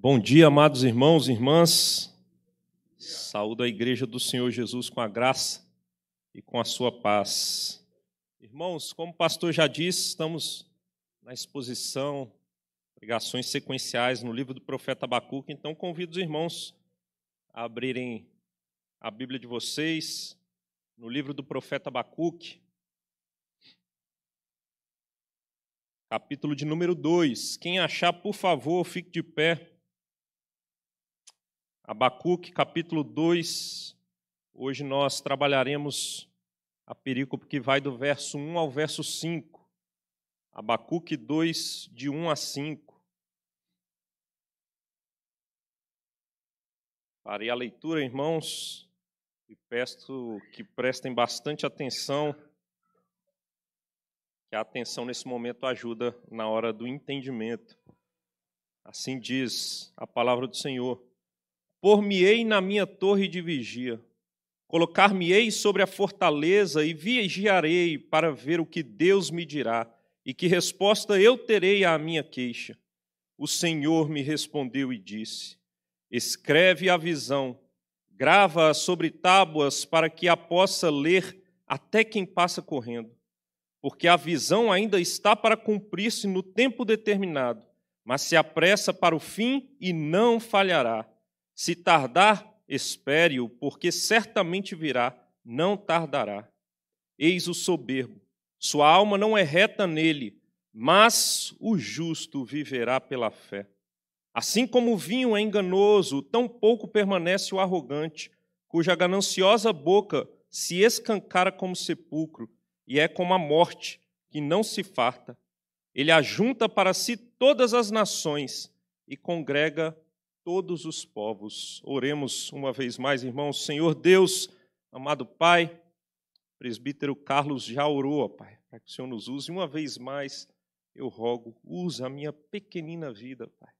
Bom dia, amados irmãos e irmãs. Saúdo a igreja do Senhor Jesus com a graça e com a sua paz. Irmãos, como o pastor já disse, estamos na exposição pregações sequenciais no livro do profeta Abacuque, então convido os irmãos a abrirem a Bíblia de vocês no livro do profeta Abacuque, capítulo de número 2. Quem achar, por favor, fique de pé Abacuque capítulo 2. Hoje nós trabalharemos a perícope que vai do verso 1 ao verso 5. Abacuque 2, de 1 a 5. Farei a leitura, irmãos, e peço que prestem bastante atenção, que a atenção nesse momento ajuda na hora do entendimento. Assim diz a palavra do Senhor. Por-me-ei na minha torre de vigia, colocar-me-ei sobre a fortaleza e vigiarei para ver o que Deus me dirá e que resposta eu terei à minha queixa. O Senhor me respondeu e disse: Escreve a visão, grava-a sobre tábuas para que a possa ler até quem passa correndo, porque a visão ainda está para cumprir-se no tempo determinado, mas se apressa para o fim e não falhará. Se tardar, espere-o, porque certamente virá, não tardará. Eis o soberbo, sua alma não é reta nele, mas o justo viverá pela fé. Assim como o vinho é enganoso, tão pouco permanece o arrogante, cuja gananciosa boca se escancara como sepulcro, e é como a morte, que não se farta. Ele ajunta para si todas as nações e congrega todos os povos. Oremos uma vez mais, irmãos. Senhor Deus, amado Pai, presbítero Carlos já orou, Pai, para que o Senhor nos use. Uma vez mais, eu rogo, usa a minha pequenina vida, Pai.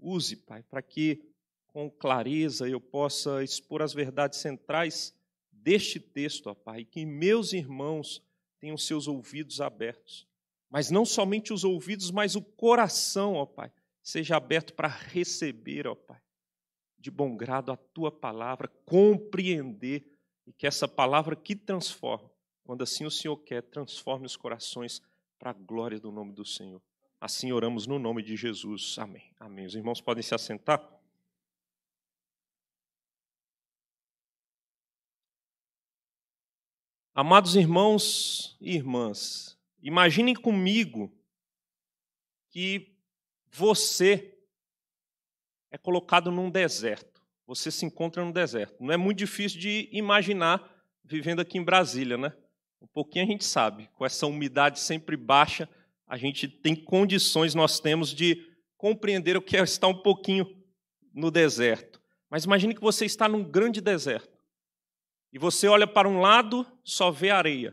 Use, Pai, para que com clareza eu possa expor as verdades centrais deste texto, ó Pai, que meus irmãos tenham seus ouvidos abertos. Mas não somente os ouvidos, mas o coração, ó Pai seja aberto para receber, ó Pai, de bom grado a tua palavra, compreender e que essa palavra que transforma, quando assim o Senhor quer, transforme os corações para a glória do nome do Senhor. Assim oramos no nome de Jesus. Amém. Amém. Os irmãos podem se assentar. Amados irmãos e irmãs, imaginem comigo que você é colocado num deserto. Você se encontra num deserto. Não é muito difícil de imaginar vivendo aqui em Brasília, né? Um pouquinho a gente sabe, com essa umidade sempre baixa, a gente tem condições, nós temos de compreender o que é estar um pouquinho no deserto. Mas imagine que você está num grande deserto. E você olha para um lado, só vê areia.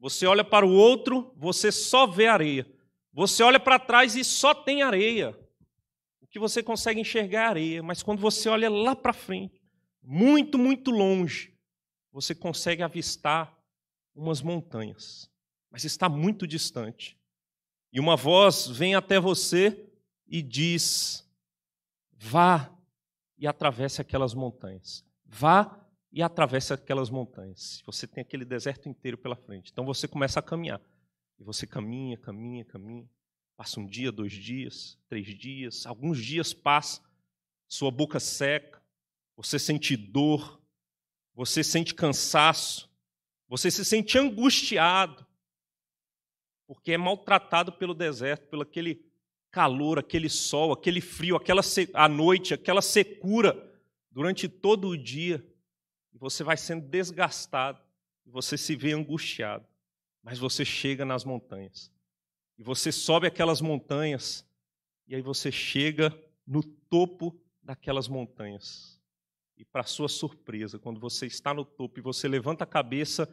Você olha para o outro, você só vê areia. Você olha para trás e só tem areia. O que você consegue enxergar é areia, mas quando você olha lá para frente, muito, muito longe, você consegue avistar umas montanhas, mas está muito distante. E uma voz vem até você e diz: vá e atravesse aquelas montanhas. Vá e atravesse aquelas montanhas. Você tem aquele deserto inteiro pela frente. Então você começa a caminhar. E você caminha, caminha, caminha. Passa um dia, dois dias, três dias, alguns dias passa, sua boca seca, você sente dor, você sente cansaço, você se sente angustiado, porque é maltratado pelo deserto, pelo aquele calor, aquele sol, aquele frio, aquela a noite, aquela secura durante todo o dia, e você vai sendo desgastado, e você se vê angustiado mas você chega nas montanhas. E você sobe aquelas montanhas, e aí você chega no topo daquelas montanhas. E para sua surpresa, quando você está no topo e você levanta a cabeça,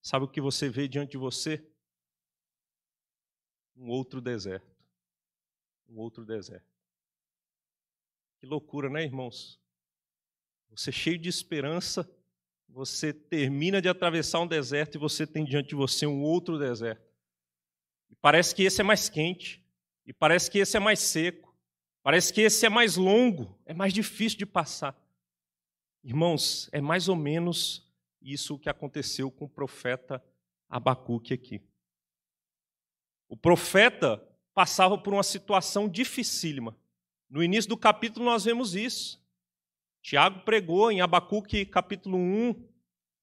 sabe o que você vê diante de você? Um outro deserto. Um outro deserto. Que loucura, né, irmãos? Você cheio de esperança, você termina de atravessar um deserto e você tem diante de você um outro deserto. E parece que esse é mais quente, e parece que esse é mais seco, parece que esse é mais longo, é mais difícil de passar. Irmãos, é mais ou menos isso que aconteceu com o profeta Abacuque aqui. O profeta passava por uma situação dificílima. No início do capítulo nós vemos isso. Tiago pregou em Abacuque capítulo 1,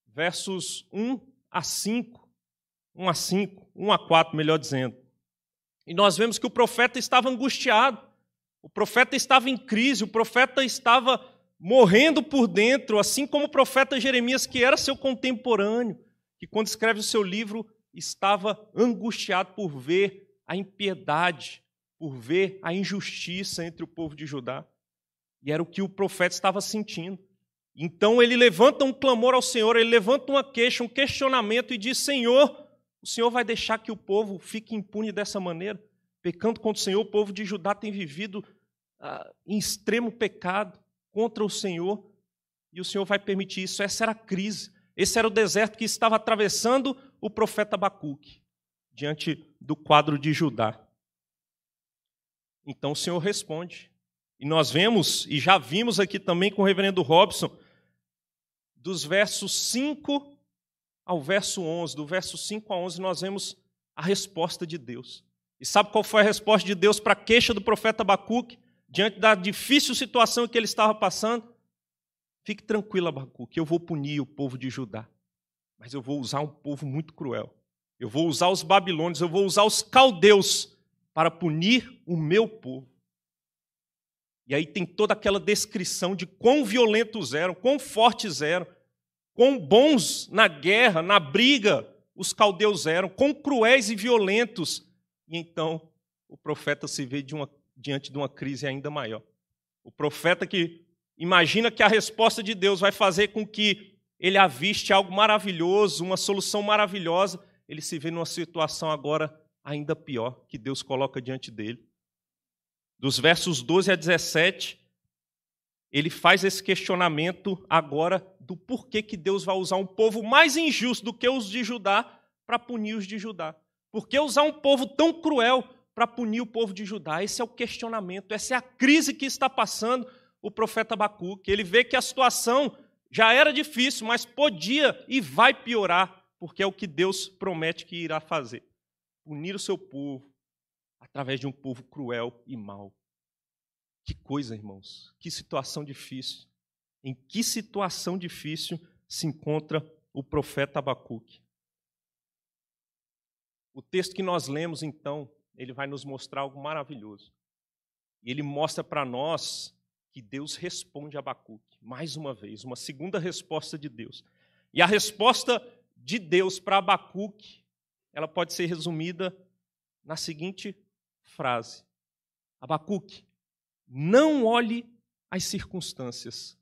versos 1 a 5. 1 a 5, 1 a 4, melhor dizendo. E nós vemos que o profeta estava angustiado, o profeta estava em crise, o profeta estava morrendo por dentro, assim como o profeta Jeremias, que era seu contemporâneo, que quando escreve o seu livro estava angustiado por ver a impiedade, por ver a injustiça entre o povo de Judá. E era o que o profeta estava sentindo. Então ele levanta um clamor ao Senhor, ele levanta uma queixa, um questionamento e diz: Senhor, o Senhor vai deixar que o povo fique impune dessa maneira? Pecando contra o Senhor, o povo de Judá tem vivido ah, em extremo pecado contra o Senhor e o Senhor vai permitir isso. Essa era a crise, esse era o deserto que estava atravessando o profeta Abacuque diante do quadro de Judá. Então o Senhor responde. E nós vemos, e já vimos aqui também com o reverendo Robson, dos versos 5 ao verso 11, do verso 5 a 11, nós vemos a resposta de Deus. E sabe qual foi a resposta de Deus para a queixa do profeta Abacuque, diante da difícil situação que ele estava passando? Fique tranquilo, Abacuque, eu vou punir o povo de Judá, mas eu vou usar um povo muito cruel. Eu vou usar os babilônios, eu vou usar os caldeus para punir o meu povo. E aí tem toda aquela descrição de quão violentos eram, quão fortes eram, quão bons na guerra, na briga os caldeus eram, quão cruéis e violentos. E então o profeta se vê de uma, diante de uma crise ainda maior. O profeta que imagina que a resposta de Deus vai fazer com que ele aviste algo maravilhoso, uma solução maravilhosa, ele se vê numa situação agora ainda pior que Deus coloca diante dele dos versos 12 a 17, ele faz esse questionamento agora do porquê que Deus vai usar um povo mais injusto do que os de Judá para punir os de Judá. Por que usar um povo tão cruel para punir o povo de Judá? Esse é o questionamento, essa é a crise que está passando o profeta que Ele vê que a situação já era difícil, mas podia e vai piorar, porque é o que Deus promete que irá fazer: punir o seu povo, através de um povo cruel e mau. Que coisa, irmãos, que situação difícil. Em que situação difícil se encontra o profeta Abacuque? O texto que nós lemos, então, ele vai nos mostrar algo maravilhoso. E ele mostra para nós que Deus responde a Abacuque, mais uma vez, uma segunda resposta de Deus. E a resposta de Deus para Abacuque, ela pode ser resumida na seguinte frase. Abacuque, não olhe as circunstâncias,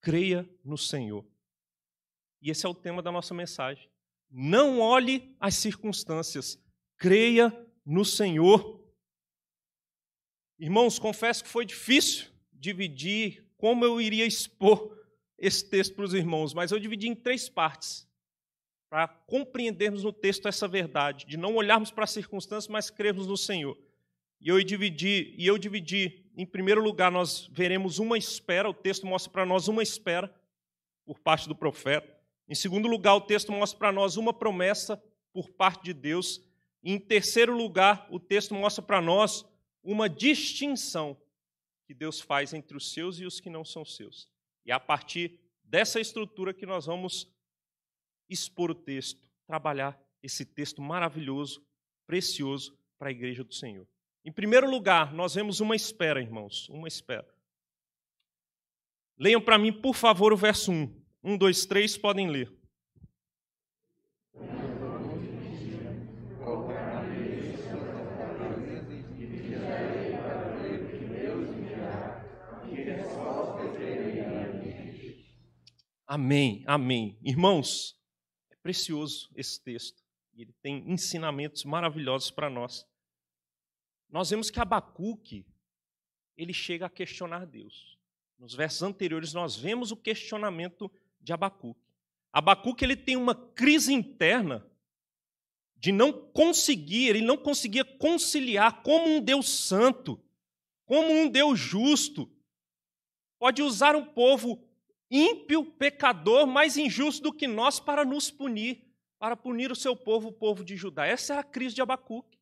creia no Senhor. E esse é o tema da nossa mensagem. Não olhe as circunstâncias, creia no Senhor. Irmãos, confesso que foi difícil dividir como eu iria expor esse texto para os irmãos, mas eu dividi em três partes para compreendermos no texto essa verdade, de não olharmos para as circunstâncias, mas crermos no Senhor. E eu dividi, e eu dividi, em primeiro lugar, nós veremos uma espera, o texto mostra para nós uma espera por parte do profeta. Em segundo lugar, o texto mostra para nós uma promessa por parte de Deus. E em terceiro lugar, o texto mostra para nós uma distinção que Deus faz entre os seus e os que não são seus. E é a partir dessa estrutura que nós vamos expor o texto, trabalhar esse texto maravilhoso, precioso para a igreja do Senhor. Em primeiro lugar, nós vemos uma espera, irmãos, uma espera. Leiam para mim, por favor, o verso 1. 1, 2, 3, podem ler. Amém, amém. Irmãos, é precioso esse texto. Ele tem ensinamentos maravilhosos para nós. Nós vemos que Abacuque, ele chega a questionar Deus. Nos versos anteriores nós vemos o questionamento de Abacuque. Abacuque ele tem uma crise interna de não conseguir, ele não conseguia conciliar como um Deus santo, como um Deus justo, pode usar um povo ímpio, pecador, mais injusto do que nós para nos punir, para punir o seu povo, o povo de Judá. Essa é a crise de Abacuque.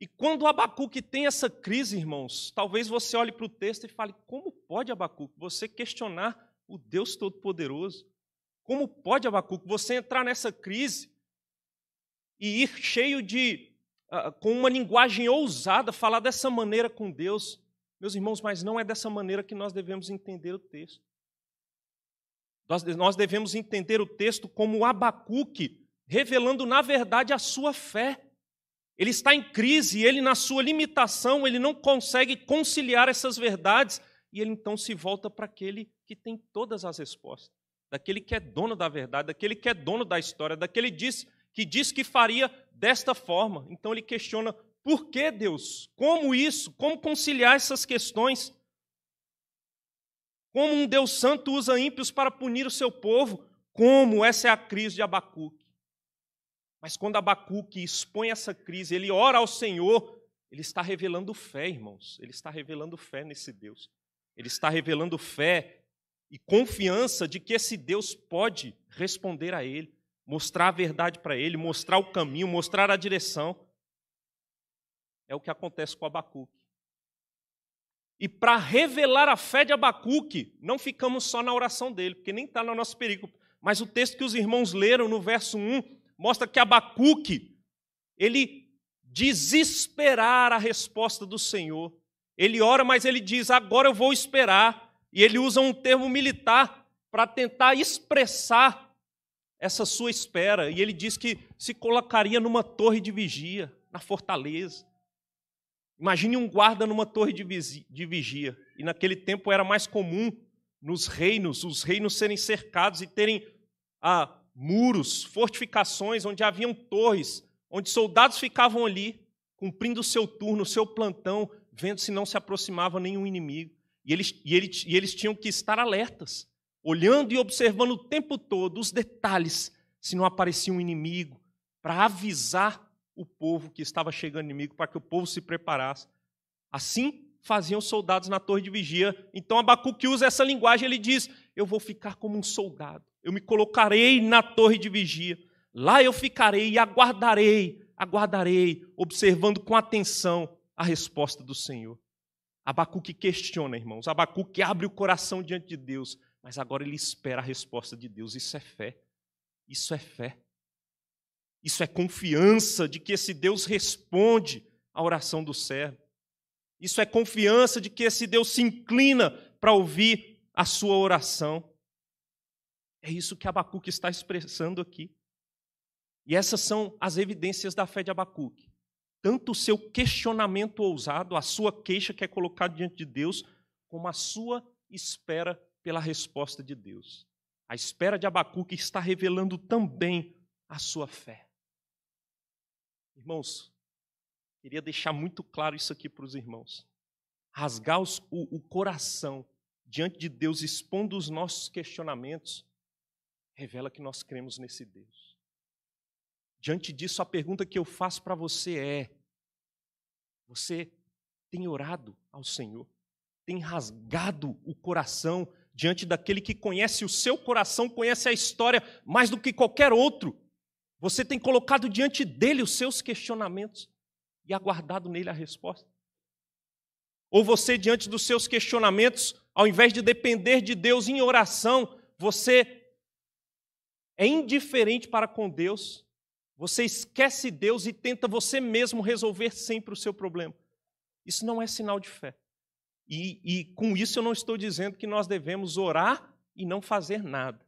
E quando Abacuque tem essa crise, irmãos, talvez você olhe para o texto e fale: como pode Abacuque você questionar o Deus Todo-Poderoso? Como pode Abacuque você entrar nessa crise e ir cheio de. Uh, com uma linguagem ousada, falar dessa maneira com Deus? Meus irmãos, mas não é dessa maneira que nós devemos entender o texto. Nós, nós devemos entender o texto como Abacuque revelando, na verdade, a sua fé ele está em crise, ele, na sua limitação, ele não consegue conciliar essas verdades, e ele então se volta para aquele que tem todas as respostas, daquele que é dono da verdade, daquele que é dono da história, daquele diz, que diz que faria desta forma. Então ele questiona: por que Deus? Como isso? Como conciliar essas questões? Como um Deus santo usa ímpios para punir o seu povo? Como essa é a crise de Abacu. Mas quando Abacuque expõe essa crise, ele ora ao Senhor, ele está revelando fé, irmãos. Ele está revelando fé nesse Deus. Ele está revelando fé e confiança de que esse Deus pode responder a ele, mostrar a verdade para ele, mostrar o caminho, mostrar a direção. É o que acontece com Abacuque. E para revelar a fé de Abacuque, não ficamos só na oração dele, porque nem está no nosso perigo. Mas o texto que os irmãos leram no verso 1 mostra que Abacuque, ele desesperar a resposta do Senhor. Ele ora, mas ele diz: agora eu vou esperar. E ele usa um termo militar para tentar expressar essa sua espera. E ele diz que se colocaria numa torre de vigia, na fortaleza. Imagine um guarda numa torre de vigia. E naquele tempo era mais comum nos reinos, os reinos serem cercados e terem a muros, fortificações, onde haviam torres, onde soldados ficavam ali, cumprindo o seu turno, o seu plantão, vendo se não se aproximava nenhum inimigo. E eles, e, eles, e eles tinham que estar alertas, olhando e observando o tempo todo os detalhes, se não aparecia um inimigo, para avisar o povo que estava chegando inimigo, para que o povo se preparasse. Assim faziam os soldados na torre de vigia. Então Abacuque usa essa linguagem, ele diz: Eu vou ficar como um soldado. Eu me colocarei na torre de vigia. Lá eu ficarei e aguardarei, aguardarei, observando com atenção a resposta do Senhor. Abacuque questiona, irmãos. Abacuque abre o coração diante de Deus, mas agora ele espera a resposta de Deus. Isso é fé. Isso é fé. Isso é confiança de que esse Deus responde à oração do servo. Isso é confiança de que esse Deus se inclina para ouvir a sua oração. É isso que Abacuque está expressando aqui. E essas são as evidências da fé de Abacuque. Tanto o seu questionamento ousado, a sua queixa que é colocada diante de Deus, como a sua espera pela resposta de Deus. A espera de Abacuque está revelando também a sua fé. Irmãos, queria deixar muito claro isso aqui para os irmãos. Rasgar os, o, o coração diante de Deus, expondo os nossos questionamentos, revela que nós cremos nesse Deus. Diante disso, a pergunta que eu faço para você é: você tem orado ao Senhor? Tem rasgado o coração diante daquele que conhece o seu coração, conhece a história mais do que qualquer outro? Você tem colocado diante dele os seus questionamentos e aguardado nele a resposta? Ou você, diante dos seus questionamentos, ao invés de depender de Deus em oração, você é indiferente para com Deus, você esquece Deus e tenta você mesmo resolver sempre o seu problema. Isso não é sinal de fé. E, e com isso eu não estou dizendo que nós devemos orar e não fazer nada.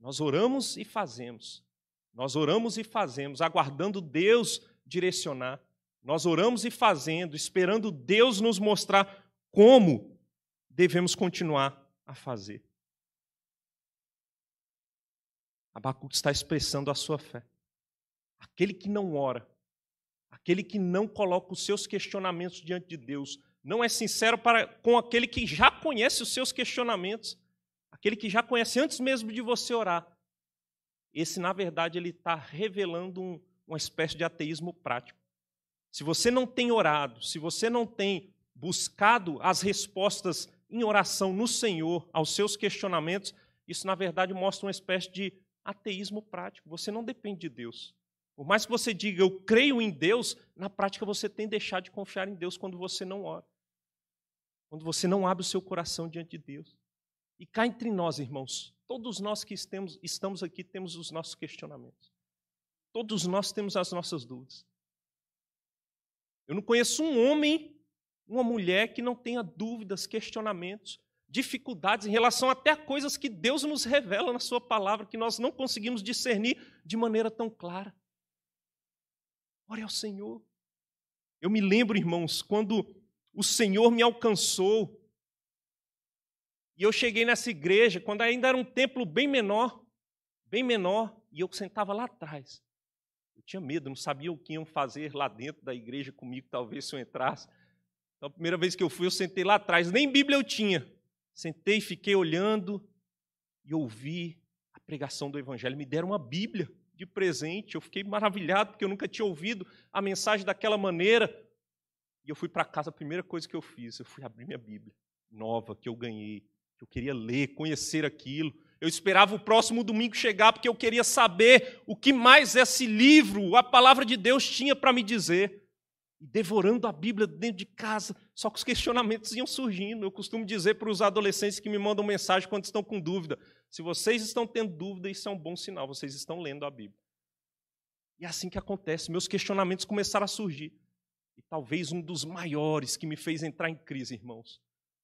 Nós oramos e fazemos. Nós oramos e fazemos, aguardando Deus direcionar. Nós oramos e fazendo, esperando Deus nos mostrar como devemos continuar a fazer. Abacuque está expressando a sua fé. Aquele que não ora, aquele que não coloca os seus questionamentos diante de Deus, não é sincero para, com aquele que já conhece os seus questionamentos, aquele que já conhece antes mesmo de você orar. Esse, na verdade, ele está revelando um, uma espécie de ateísmo prático. Se você não tem orado, se você não tem buscado as respostas em oração no Senhor aos seus questionamentos, isso, na verdade, mostra uma espécie de ateísmo prático. Você não depende de Deus. Por mais que você diga eu creio em Deus, na prática você tem deixado de confiar em Deus quando você não ora. Quando você não abre o seu coração diante de Deus. E cá entre nós, irmãos, todos nós que estamos aqui temos os nossos questionamentos. Todos nós temos as nossas dúvidas. Eu não conheço um homem, uma mulher que não tenha dúvidas, questionamentos dificuldades em relação até a coisas que Deus nos revela na Sua palavra, que nós não conseguimos discernir de maneira tão clara. Ore ao Senhor. Eu me lembro, irmãos, quando o Senhor me alcançou. E eu cheguei nessa igreja, quando ainda era um templo bem menor, bem menor, e eu sentava lá atrás. Eu tinha medo, não sabia o que iam fazer lá dentro da igreja comigo, talvez se eu entrasse. Então, a primeira vez que eu fui, eu sentei lá atrás, nem Bíblia eu tinha. Sentei, fiquei olhando e ouvi a pregação do Evangelho. Me deram uma Bíblia de presente. Eu fiquei maravilhado porque eu nunca tinha ouvido a mensagem daquela maneira. E eu fui para casa, a primeira coisa que eu fiz, eu fui abrir minha Bíblia nova que eu ganhei, que eu queria ler, conhecer aquilo. Eu esperava o próximo domingo chegar porque eu queria saber o que mais esse livro, a palavra de Deus tinha para me dizer e devorando a Bíblia dentro de casa, só que os questionamentos iam surgindo. Eu costumo dizer para os adolescentes que me mandam mensagem quando estão com dúvida: se vocês estão tendo dúvida, isso é um bom sinal, vocês estão lendo a Bíblia. E é assim que acontece, meus questionamentos começaram a surgir. E talvez um dos maiores que me fez entrar em crise, irmãos.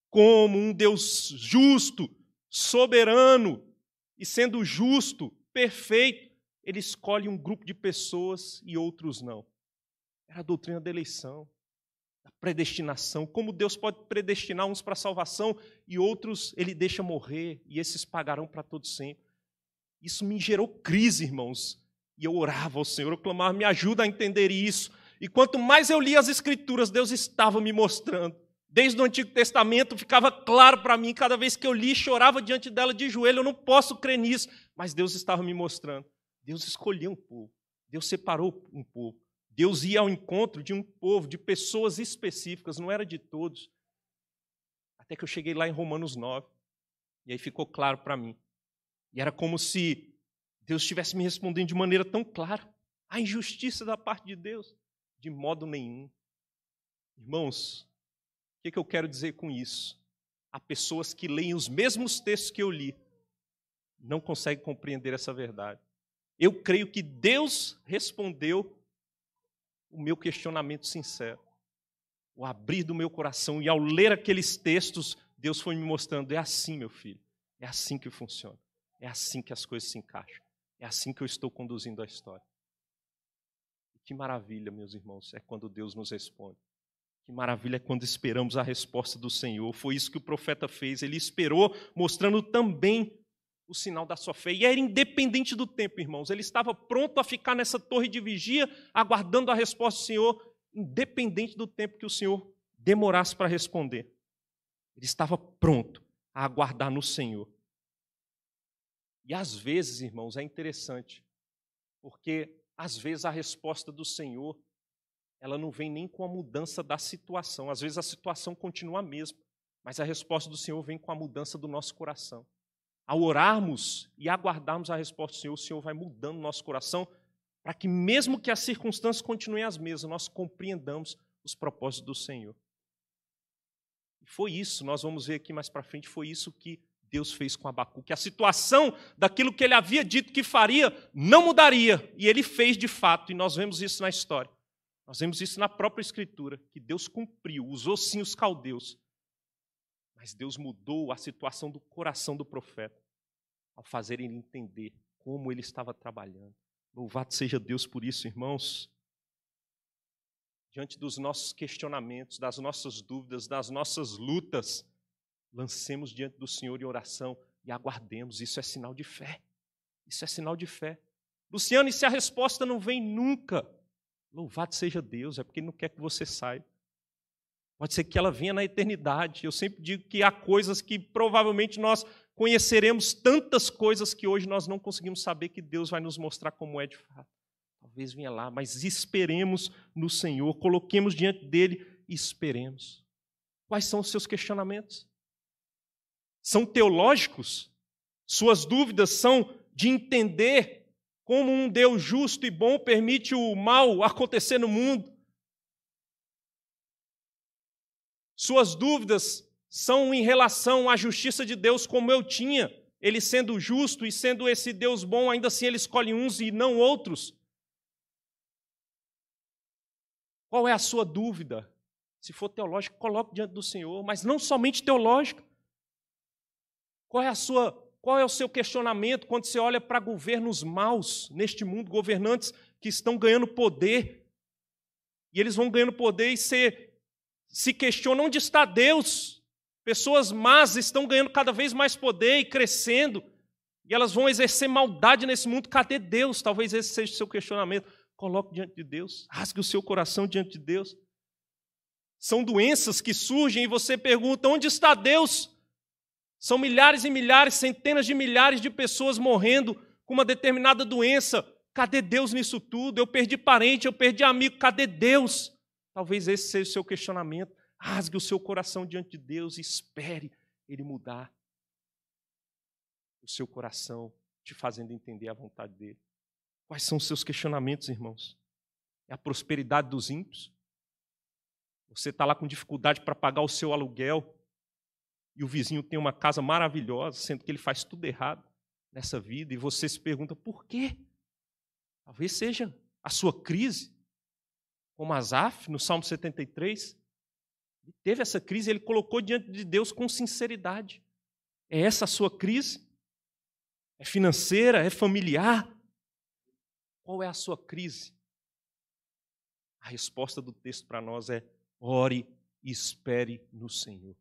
Como um Deus justo, soberano, e sendo justo, perfeito, ele escolhe um grupo de pessoas e outros não. Era a doutrina da eleição, da predestinação. Como Deus pode predestinar uns para a salvação e outros ele deixa morrer e esses pagarão para todo sempre. Isso me gerou crise, irmãos. E eu orava ao Senhor, eu clamava, me ajuda a entender isso. E quanto mais eu lia as Escrituras, Deus estava me mostrando. Desde o Antigo Testamento ficava claro para mim, cada vez que eu li, chorava diante dela de joelho, eu não posso crer nisso. Mas Deus estava me mostrando. Deus escolheu um povo, Deus separou um povo. Deus ia ao encontro de um povo, de pessoas específicas, não era de todos. Até que eu cheguei lá em Romanos 9, e aí ficou claro para mim. E era como se Deus estivesse me respondendo de maneira tão clara. A injustiça da parte de Deus, de modo nenhum. Irmãos, o que, é que eu quero dizer com isso? Há pessoas que leem os mesmos textos que eu li, não conseguem compreender essa verdade. Eu creio que Deus respondeu o meu questionamento sincero, o abrir do meu coração. E ao ler aqueles textos, Deus foi me mostrando: é assim, meu filho, é assim que funciona, é assim que as coisas se encaixam, é assim que eu estou conduzindo a história. E que maravilha, meus irmãos, é quando Deus nos responde. Que maravilha é quando esperamos a resposta do Senhor. Foi isso que o profeta fez. Ele esperou, mostrando também o sinal da sua fé. E era independente do tempo, irmãos. Ele estava pronto a ficar nessa torre de vigia, aguardando a resposta do Senhor, independente do tempo que o Senhor demorasse para responder. Ele estava pronto a aguardar no Senhor. E às vezes, irmãos, é interessante, porque às vezes a resposta do Senhor, ela não vem nem com a mudança da situação. Às vezes a situação continua a mesma, mas a resposta do Senhor vem com a mudança do nosso coração ao orarmos e aguardarmos a resposta do Senhor, o Senhor vai mudando nosso coração para que, mesmo que as circunstâncias continuem as mesmas, nós compreendamos os propósitos do Senhor. E foi isso, nós vamos ver aqui mais para frente, foi isso que Deus fez com Abacuque. A situação daquilo que ele havia dito que faria não mudaria, e ele fez de fato, e nós vemos isso na história. Nós vemos isso na própria Escritura, que Deus cumpriu, usou sim os caldeus mas Deus mudou a situação do coração do profeta ao fazer ele entender como ele estava trabalhando. Louvado seja Deus por isso, irmãos. Diante dos nossos questionamentos, das nossas dúvidas, das nossas lutas, lancemos diante do Senhor em oração e aguardemos. Isso é sinal de fé. Isso é sinal de fé. Luciano, e se a resposta não vem nunca? Louvado seja Deus, é porque Ele não quer que você saiba. Pode ser que ela venha na eternidade. Eu sempre digo que há coisas que provavelmente nós conheceremos tantas coisas que hoje nós não conseguimos saber que Deus vai nos mostrar como é de fato. Talvez venha lá, mas esperemos no Senhor, coloquemos diante dele e esperemos. Quais são os seus questionamentos? São teológicos? Suas dúvidas são de entender como um Deus justo e bom permite o mal acontecer no mundo? Suas dúvidas são em relação à justiça de Deus, como eu tinha, ele sendo justo e sendo esse Deus bom, ainda assim ele escolhe uns e não outros. Qual é a sua dúvida? Se for teológica, coloque diante do Senhor, mas não somente teológica. Qual é a sua, qual é o seu questionamento quando você olha para governos maus neste mundo, governantes que estão ganhando poder? E eles vão ganhando poder e ser se questionam onde está Deus. Pessoas más estão ganhando cada vez mais poder e crescendo, e elas vão exercer maldade nesse mundo. Cadê Deus? Talvez esse seja o seu questionamento. Coloque diante de Deus, rasgue o seu coração diante de Deus. São doenças que surgem e você pergunta: onde está Deus? São milhares e milhares, centenas de milhares de pessoas morrendo com uma determinada doença. Cadê Deus nisso tudo? Eu perdi parente, eu perdi amigo, cadê Deus? Talvez esse seja o seu questionamento. Rasgue o seu coração diante de Deus e espere Ele mudar o seu coração, te fazendo entender a vontade dEle. Quais são os seus questionamentos, irmãos? É a prosperidade dos ímpios? Você está lá com dificuldade para pagar o seu aluguel e o vizinho tem uma casa maravilhosa, sendo que ele faz tudo errado nessa vida e você se pergunta por quê? Talvez seja a sua crise, como Asaf, no Salmo 73. Ele teve essa crise, ele colocou diante de Deus com sinceridade. É essa a sua crise? É financeira? É familiar? Qual é a sua crise? A resposta do texto para nós é: ore e espere no Senhor.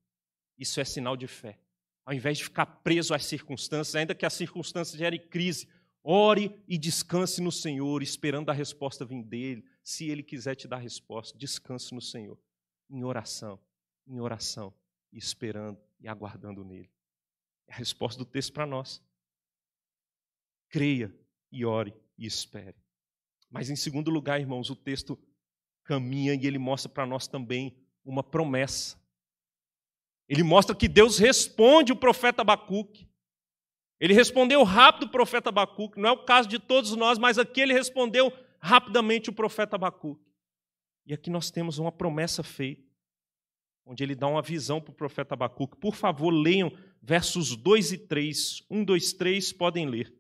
Isso é sinal de fé. Ao invés de ficar preso às circunstâncias, ainda que as circunstâncias gerem crise, Ore e descanse no Senhor, esperando a resposta vir dele. Se ele quiser te dar a resposta, descanse no Senhor, em oração, em oração, esperando e aguardando nele. É a resposta do texto para nós. Creia e ore e espere. Mas em segundo lugar, irmãos, o texto caminha e ele mostra para nós também uma promessa. Ele mostra que Deus responde o profeta Abacuque. Ele respondeu rápido o profeta Abacuque, não é o caso de todos nós, mas aqui ele respondeu rapidamente o profeta Abacuque. E aqui nós temos uma promessa feita, onde ele dá uma visão para o profeta Abacuque. Por favor, leiam versos 2 e 3. 1, 2, 3, podem ler.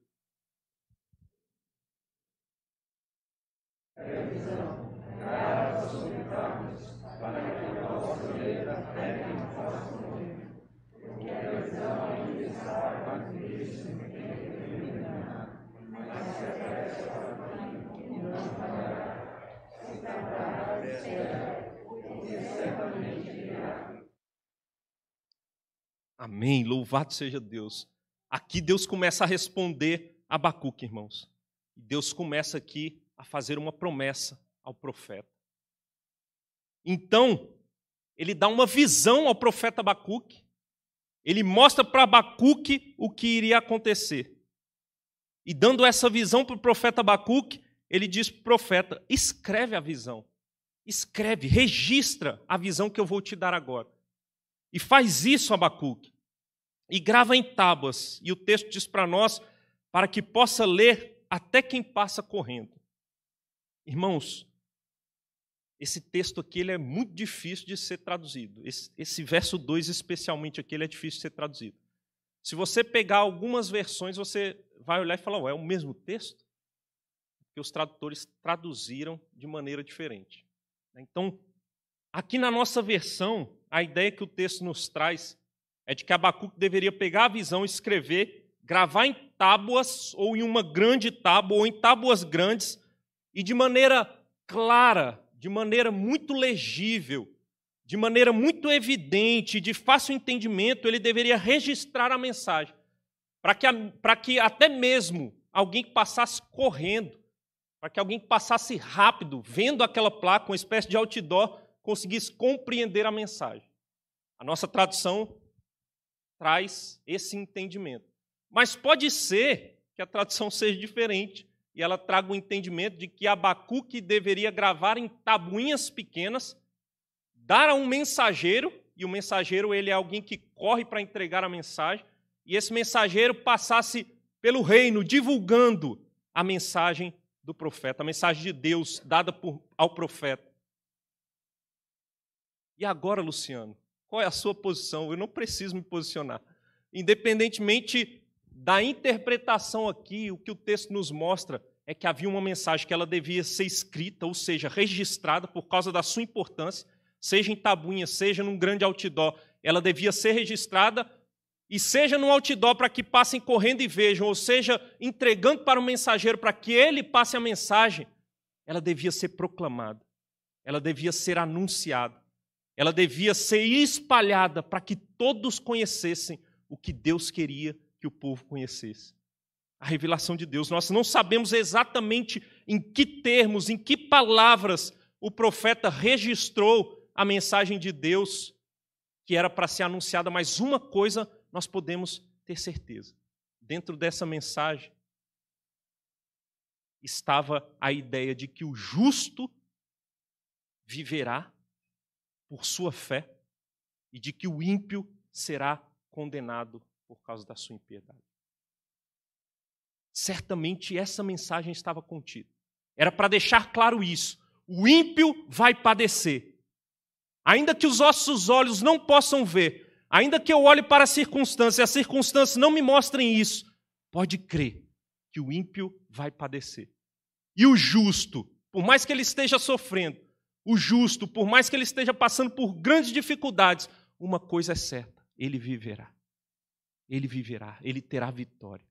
É. Amém. Louvado seja Deus. Aqui Deus começa a responder a Abacuque, irmãos. Deus começa aqui a fazer uma promessa ao profeta. Então, ele dá uma visão ao profeta Abacuque. Ele mostra para Abacuque o que iria acontecer. E dando essa visão para o profeta Abacuque, ele diz para o profeta: escreve a visão, escreve, registra a visão que eu vou te dar agora. E faz isso Abacuque. E grava em tábuas. E o texto diz para nós, para que possa ler até quem passa correndo. Irmãos, esse texto aqui ele é muito difícil de ser traduzido. Esse, esse verso 2, especialmente aqui, ele é difícil de ser traduzido. Se você pegar algumas versões, você vai olhar e falar, Ué, é o mesmo texto? Porque os tradutores traduziram de maneira diferente. Né? Então, aqui na nossa versão, a ideia que o texto nos traz é de que Abacuque deveria pegar a visão, escrever, gravar em tábuas, ou em uma grande tábua, ou em tábuas grandes, e de maneira clara, de maneira muito legível, de maneira muito evidente, de fácil entendimento, ele deveria registrar a mensagem, para que, para que até mesmo alguém que passasse correndo, para que alguém que passasse rápido, vendo aquela placa, uma espécie de outdoor, conseguisse compreender a mensagem. A nossa tradução traz esse entendimento. Mas pode ser que a tradução seja diferente e ela traga o entendimento de que Abacuque deveria gravar em tabuinhas pequenas, dar a um mensageiro, e o mensageiro ele é alguém que corre para entregar a mensagem, e esse mensageiro passasse pelo reino divulgando a mensagem do profeta, a mensagem de Deus dada por, ao profeta. E agora, Luciano, qual é a sua posição? Eu não preciso me posicionar. Independentemente da interpretação aqui, o que o texto nos mostra é que havia uma mensagem que ela devia ser escrita, ou seja, registrada por causa da sua importância, seja em tabuinha, seja num grande outdoor, ela devia ser registrada e seja num outdoor para que passem correndo e vejam, ou seja, entregando para o mensageiro para que ele passe a mensagem, ela devia ser proclamada, ela devia ser anunciada ela devia ser espalhada para que todos conhecessem o que Deus queria que o povo conhecesse. A revelação de Deus. Nós não sabemos exatamente em que termos, em que palavras o profeta registrou a mensagem de Deus que era para ser anunciada, mas uma coisa nós podemos ter certeza. Dentro dessa mensagem estava a ideia de que o justo viverá por sua fé e de que o ímpio será condenado por causa da sua impiedade. Certamente essa mensagem estava contida. Era para deixar claro isso. O ímpio vai padecer. Ainda que os nossos olhos não possam ver, ainda que eu olhe para a circunstância e as circunstâncias não me mostrem isso, pode crer que o ímpio vai padecer. E o justo, por mais que ele esteja sofrendo, o justo, por mais que ele esteja passando por grandes dificuldades, uma coisa é certa: ele viverá. Ele viverá, ele terá vitória.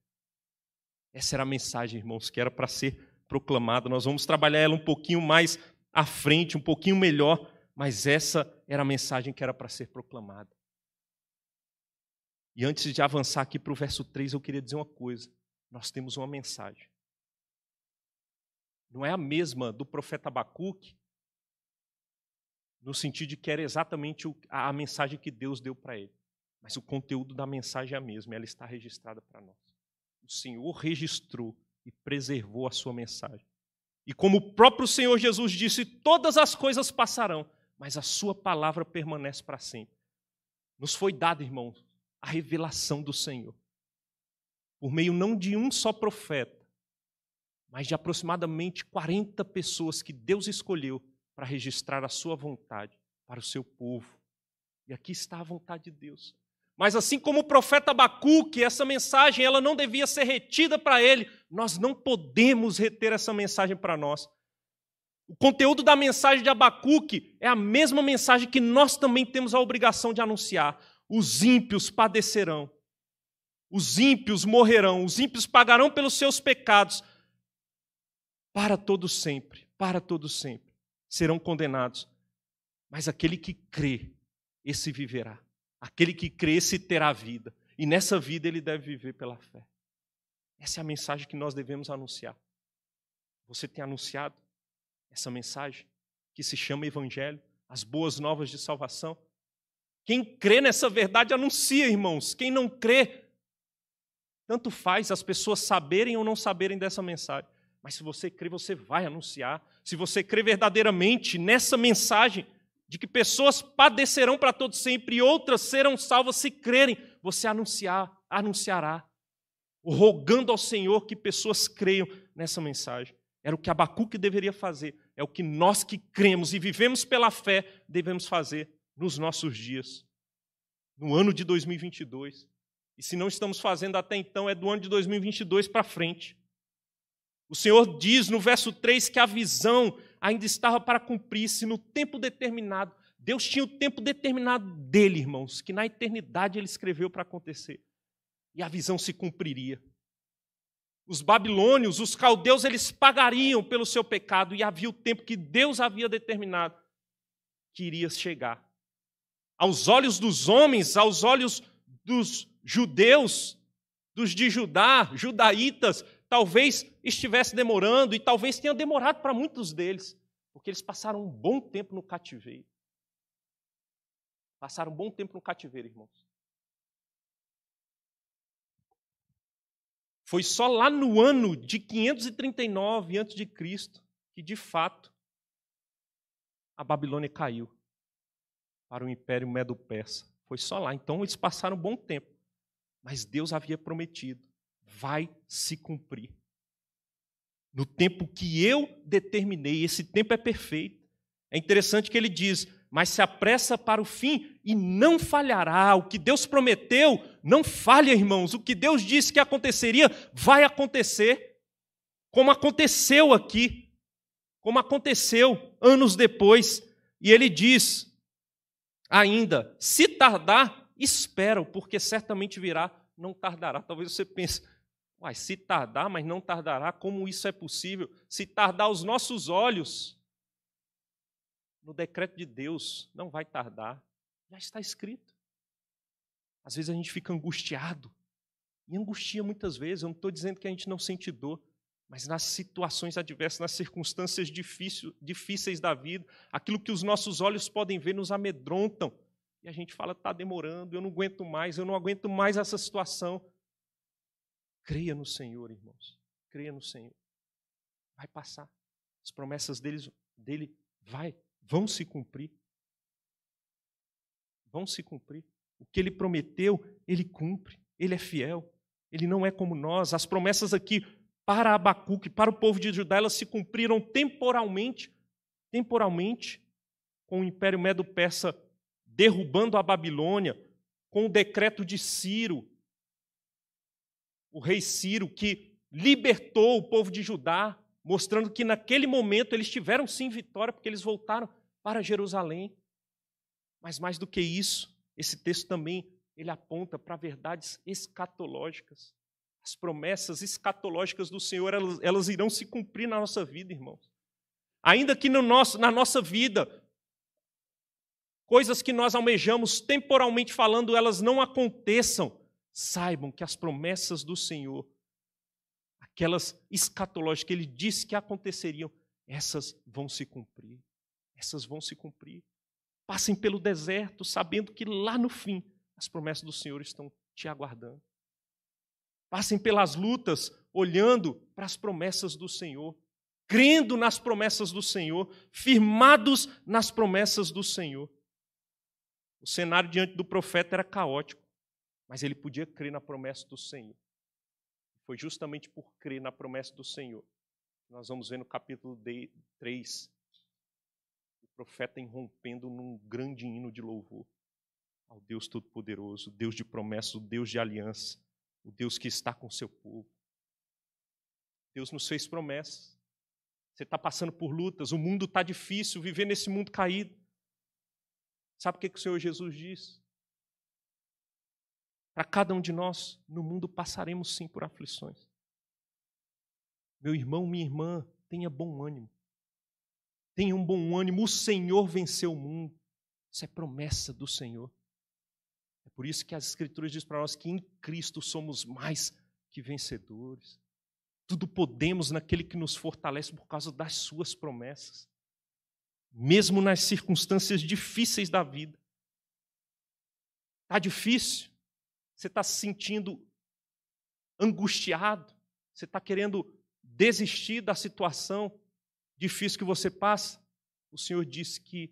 Essa era a mensagem, irmãos, que era para ser proclamada. Nós vamos trabalhar ela um pouquinho mais à frente, um pouquinho melhor, mas essa era a mensagem que era para ser proclamada. E antes de avançar aqui para o verso 3, eu queria dizer uma coisa. Nós temos uma mensagem. Não é a mesma do profeta Abacuque no sentido de que era exatamente a mensagem que Deus deu para ele. Mas o conteúdo da mensagem é a mesma, ela está registrada para nós. O Senhor registrou e preservou a sua mensagem. E como o próprio Senhor Jesus disse, todas as coisas passarão, mas a sua palavra permanece para sempre. Nos foi dado, irmãos, a revelação do Senhor. Por meio não de um só profeta, mas de aproximadamente 40 pessoas que Deus escolheu para registrar a sua vontade para o seu povo. E aqui está a vontade de Deus. Mas assim como o profeta Abacuque, essa mensagem ela não devia ser retida para ele, nós não podemos reter essa mensagem para nós. O conteúdo da mensagem de Abacuque é a mesma mensagem que nós também temos a obrigação de anunciar. Os ímpios padecerão, os ímpios morrerão, os ímpios pagarão pelos seus pecados para todo sempre, para todo sempre serão condenados, mas aquele que crê, esse viverá. Aquele que crê, esse terá vida. E nessa vida ele deve viver pela fé. Essa é a mensagem que nós devemos anunciar. Você tem anunciado essa mensagem que se chama Evangelho, as boas novas de salvação? Quem crê nessa verdade anuncia, irmãos. Quem não crê, tanto faz as pessoas saberem ou não saberem dessa mensagem. Mas se você crê, você vai anunciar, se você crê verdadeiramente nessa mensagem de que pessoas padecerão para todo sempre e outras serão salvas se crerem, você anunciar, anunciará, rogando ao Senhor que pessoas creiam nessa mensagem. Era o que Abacuque deveria fazer, é o que nós que cremos e vivemos pela fé devemos fazer nos nossos dias, no ano de 2022. E se não estamos fazendo até então, é do ano de 2022 para frente. O Senhor diz no verso 3 que a visão ainda estava para cumprir-se no tempo determinado. Deus tinha o tempo determinado dele, irmãos, que na eternidade ele escreveu para acontecer. E a visão se cumpriria. Os babilônios, os caldeus, eles pagariam pelo seu pecado e havia o tempo que Deus havia determinado que iria chegar. Aos olhos dos homens, aos olhos dos judeus, dos de Judá, judaítas, talvez estivesse demorando e talvez tenha demorado para muitos deles, porque eles passaram um bom tempo no cativeiro. Passaram um bom tempo no cativeiro, irmãos. Foi só lá no ano de 539 a.C. que, de fato, a Babilônia caiu para o Império Medo-Persa. Foi só lá. Então, eles passaram um bom tempo. Mas Deus havia prometido vai se cumprir. No tempo que eu determinei, esse tempo é perfeito. É interessante que ele diz: mas se apressa para o fim e não falhará. O que Deus prometeu, não falha, irmãos. O que Deus disse que aconteceria, vai acontecer. Como aconteceu aqui, como aconteceu anos depois. E ele diz ainda: se tardar, espera, porque certamente virá, não tardará. Talvez você pense, Uai, se tardar, mas não tardará, como isso é possível? Se tardar aos nossos olhos, no decreto de Deus, não vai tardar, já está escrito. Às vezes a gente fica angustiado, e angustia muitas vezes, eu não estou dizendo que a gente não sente dor, mas nas situações adversas, nas circunstâncias difícil, difíceis da vida, aquilo que os nossos olhos podem ver nos amedrontam, e a gente fala, está demorando, eu não aguento mais, eu não aguento mais essa situação, Creia no Senhor, irmãos. Creia no Senhor. Vai passar. As promessas deles, dele vai, vão se cumprir. Vão se cumprir. O que ele prometeu, ele cumpre. Ele é fiel. Ele não é como nós. As promessas aqui para Abacuque, para o povo de Judá, elas se cumpriram temporalmente, temporalmente, com o Império Medo-Persa derrubando a Babilônia, com o decreto de Ciro, o rei Ciro, que libertou o povo de Judá, mostrando que naquele momento eles tiveram sim vitória, porque eles voltaram para Jerusalém. Mas mais do que isso, esse texto também ele aponta para verdades escatológicas. As promessas escatológicas do Senhor, elas, elas irão se cumprir na nossa vida, irmãos. Ainda que no nosso, na nossa vida, coisas que nós almejamos temporalmente falando, elas não aconteçam, saibam que as promessas do Senhor, aquelas escatológicas que ele disse que aconteceriam, essas vão se cumprir. Essas vão se cumprir. Passem pelo deserto sabendo que lá no fim as promessas do Senhor estão te aguardando. Passem pelas lutas olhando para as promessas do Senhor, crendo nas promessas do Senhor, firmados nas promessas do Senhor. O cenário diante do profeta era caótico. Mas ele podia crer na promessa do Senhor. Foi justamente por crer na promessa do Senhor. Nós vamos ver no capítulo 3 o profeta irrompendo num grande hino de louvor ao Deus Todo-Poderoso, Deus de promessa, o Deus de aliança, o Deus que está com seu povo. Deus nos fez promessas. Você está passando por lutas, o mundo está difícil, viver nesse mundo caído. Sabe o que, que o Senhor Jesus diz? Para cada um de nós, no mundo passaremos sim por aflições. Meu irmão, minha irmã, tenha bom ânimo. Tenha um bom ânimo. O Senhor venceu o mundo. Isso é promessa do Senhor. É por isso que as Escrituras dizem para nós que em Cristo somos mais que vencedores. Tudo podemos naquele que nos fortalece por causa das suas promessas. Mesmo nas circunstâncias difíceis da vida. Está difícil? Você está se sentindo angustiado? Você está querendo desistir da situação difícil que você passa? O Senhor disse que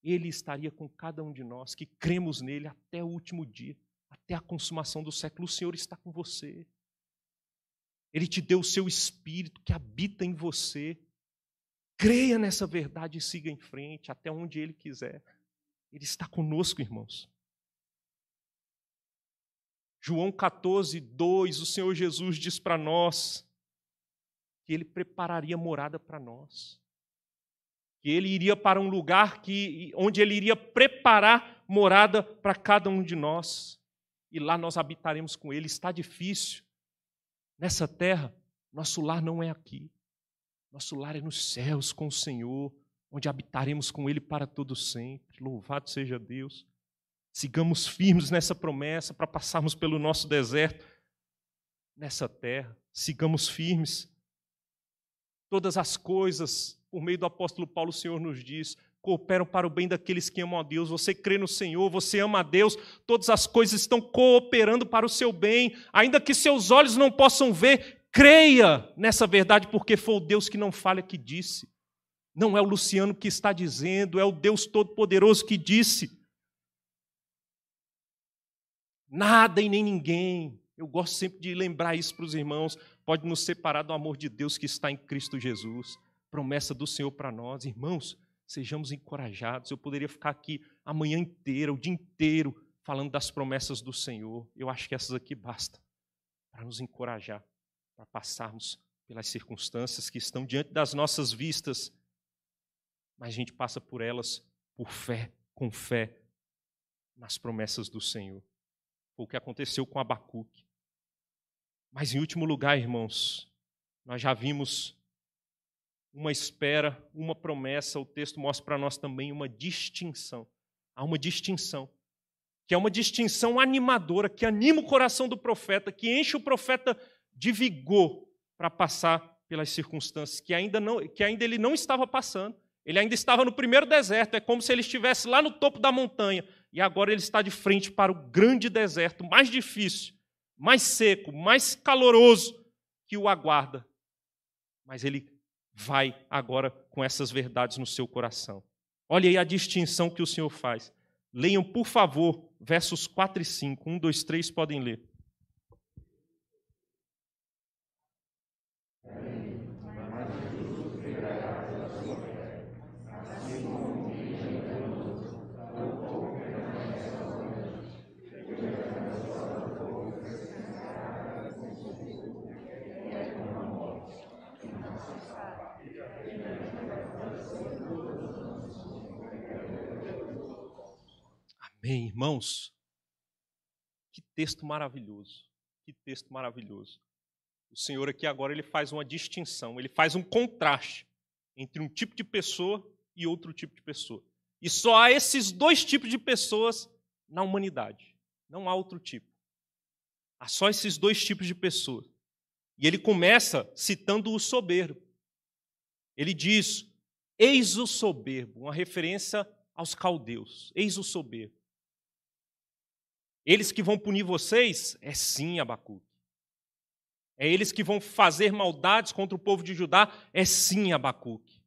Ele estaria com cada um de nós, que cremos nele até o último dia, até a consumação do século. O Senhor está com você. Ele te deu o seu espírito que habita em você. Creia nessa verdade e siga em frente até onde Ele quiser. Ele está conosco, irmãos. João 14, 2, o Senhor Jesus diz para nós que ele prepararia morada para nós. Que ele iria para um lugar que, onde ele iria preparar morada para cada um de nós. E lá nós habitaremos com ele. Está difícil. Nessa terra, nosso lar não é aqui. Nosso lar é nos céus com o Senhor, onde habitaremos com ele para todo sempre. Louvado seja Deus. Sigamos firmes nessa promessa para passarmos pelo nosso deserto, nessa terra. Sigamos firmes. Todas as coisas, por meio do apóstolo Paulo, o Senhor nos diz, cooperam para o bem daqueles que amam a Deus. Você crê no Senhor, você ama a Deus, todas as coisas estão cooperando para o seu bem, ainda que seus olhos não possam ver, creia nessa verdade, porque foi o Deus que não falha que disse. Não é o Luciano que está dizendo, é o Deus Todo-Poderoso que disse. Nada e nem ninguém. Eu gosto sempre de lembrar isso para os irmãos. Pode nos separar do amor de Deus que está em Cristo Jesus. Promessa do Senhor para nós. Irmãos, sejamos encorajados. Eu poderia ficar aqui a manhã inteira, o dia inteiro, falando das promessas do Senhor. Eu acho que essas aqui basta para nos encorajar, para passarmos pelas circunstâncias que estão diante das nossas vistas. Mas a gente passa por elas por fé, com fé nas promessas do Senhor. Foi o que aconteceu com Abacuque. Mas, em último lugar, irmãos, nós já vimos uma espera, uma promessa, o texto mostra para nós também uma distinção. Há uma distinção, que é uma distinção animadora, que anima o coração do profeta, que enche o profeta de vigor para passar pelas circunstâncias que ainda, não, que ainda ele não estava passando. Ele ainda estava no primeiro deserto, é como se ele estivesse lá no topo da montanha, e agora ele está de frente para o grande deserto mais difícil, mais seco, mais caloroso que o aguarda. Mas ele vai agora com essas verdades no seu coração. Olha aí a distinção que o Senhor faz. Leiam, por favor, versos 4 e 5. 1, 2, 3, podem ler. Bem, irmãos, que texto maravilhoso, que texto maravilhoso. O Senhor aqui agora ele faz uma distinção, ele faz um contraste entre um tipo de pessoa e outro tipo de pessoa. E só há esses dois tipos de pessoas na humanidade. Não há outro tipo. Há só esses dois tipos de pessoas. E ele começa citando o soberbo. Ele diz: Eis o soberbo, uma referência aos caldeus. Eis o soberbo. Eles que vão punir vocês? É sim, Abacuque. É eles que vão fazer maldades contra o povo de Judá? É sim, Abacuque.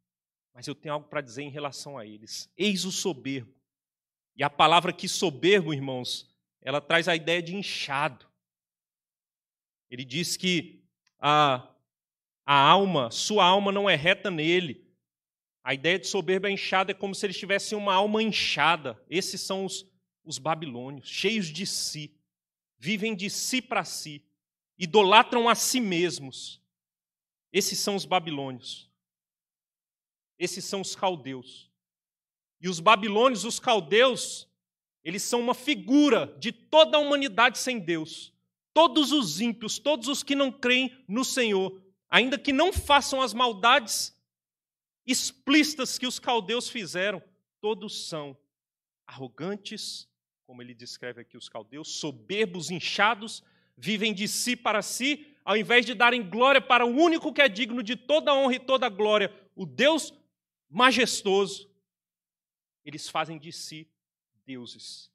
Mas eu tenho algo para dizer em relação a eles. Eis o soberbo. E a palavra que soberbo, irmãos, ela traz a ideia de inchado. Ele diz que a, a alma, sua alma não é reta nele. A ideia de soberbo é inchado é como se eles tivessem uma alma inchada. Esses são os os babilônios, cheios de si, vivem de si para si, idolatram a si mesmos. Esses são os babilônios. Esses são os caldeus. E os babilônios, os caldeus, eles são uma figura de toda a humanidade sem Deus. Todos os ímpios, todos os que não creem no Senhor, ainda que não façam as maldades explícitas que os caldeus fizeram, todos são arrogantes, como ele descreve aqui os caldeus, soberbos, inchados, vivem de si para si, ao invés de darem glória para o único que é digno de toda honra e toda glória, o Deus majestoso, eles fazem de si deuses,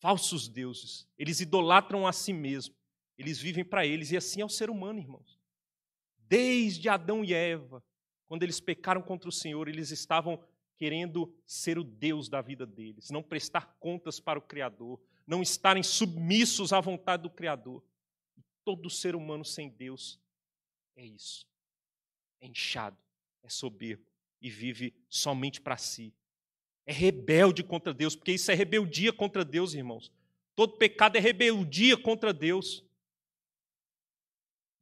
falsos deuses. Eles idolatram a si mesmos, eles vivem para eles, e assim é o ser humano, irmãos. Desde Adão e Eva, quando eles pecaram contra o Senhor, eles estavam querendo ser o Deus da vida deles, não prestar contas para o Criador, não estarem submissos à vontade do Criador. E todo ser humano sem Deus é isso. É inchado, é soberbo e vive somente para si. É rebelde contra Deus, porque isso é rebeldia contra Deus, irmãos. Todo pecado é rebeldia contra Deus.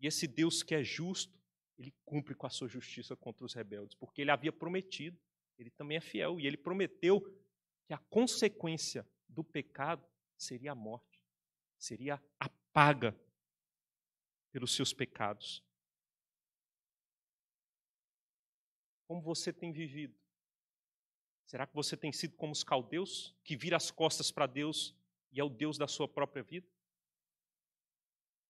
E esse Deus que é justo, ele cumpre com a sua justiça contra os rebeldes, porque ele havia prometido ele também é fiel e ele prometeu que a consequência do pecado seria a morte, seria a paga pelos seus pecados. Como você tem vivido? Será que você tem sido como os caldeus, que vira as costas para Deus e é o Deus da sua própria vida?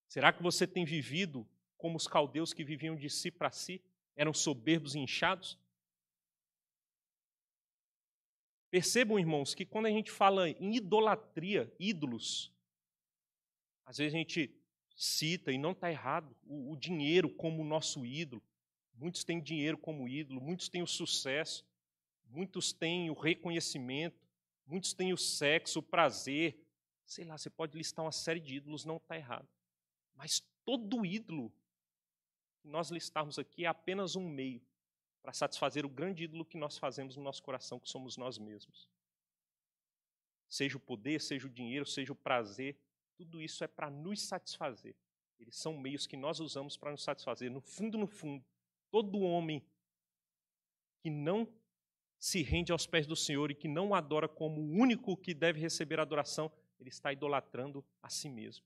Será que você tem vivido como os caldeus que viviam de si para si, eram soberbos e inchados? Percebam, irmãos, que quando a gente fala em idolatria, ídolos, às vezes a gente cita, e não está errado, o, o, dinheiro como nosso ídolo. Muitos têm dinheiro como ídolo, muitos têm o sucesso, muitos têm o reconhecimento, muitos têm o sexo, o prazer. Sei lá, você pode listar uma série de ídolos, não está errado. Mas todo ídolo que nós listarmos aqui é apenas um meio para satisfazer o grande ídolo que nós fazemos no nosso coração, que somos nós mesmos. Seja o poder, seja o dinheiro, seja o prazer, tudo isso é para nos satisfazer. Eles são meios que nós usamos para nos satisfazer. No fundo, no fundo, todo homem que não se rende aos pés do Senhor e que não o adora como o único que deve receber adoração, ele está idolatrando a si mesmo.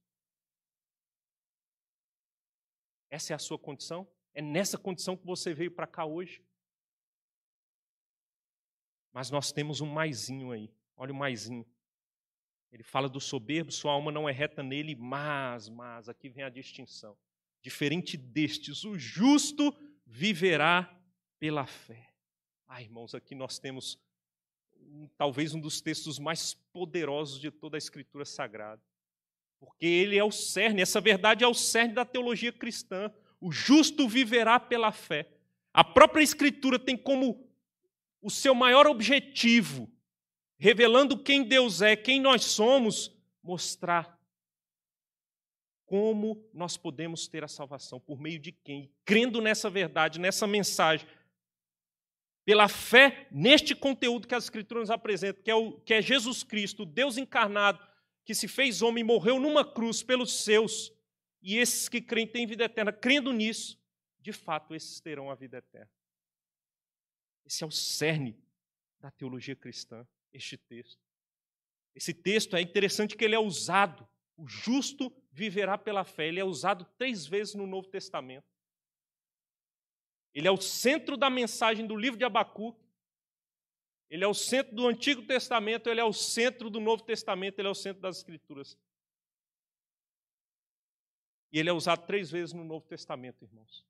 Essa é a sua condição? É nessa condição que você veio para cá hoje? Mas nós temos um maisinho aí. Olha o maisinho. Ele fala do soberbo, sua alma não é reta nele, mas, mas, aqui vem a distinção. Diferente destes, o justo viverá pela fé. Ah, irmãos, aqui nós temos talvez um dos textos mais poderosos de toda a Escritura Sagrada. Porque ele é o cerne, essa verdade é o cerne da teologia cristã. O justo viverá pela fé. A própria Escritura tem como o seu maior objetivo, revelando quem Deus é, quem nós somos, mostrar como nós podemos ter a salvação, por meio de quem, crendo nessa verdade, nessa mensagem, pela fé neste conteúdo que as Escrituras nos apresentam, que é, o, que é Jesus Cristo, Deus encarnado, que se fez homem e morreu numa cruz pelos seus, e esses que creem têm vida eterna. Crendo nisso, de fato, esses terão a vida eterna. Esse é o cerne da teologia cristã, este texto. Esse texto é interessante que ele é usado. O justo viverá pela fé. Ele é usado três vezes no Novo Testamento. Ele é o centro da mensagem do livro de Abacuque. Ele é o centro do Antigo Testamento, ele é o centro do Novo Testamento, ele é o centro das Escrituras. E ele é usado três vezes no Novo Testamento, irmãos.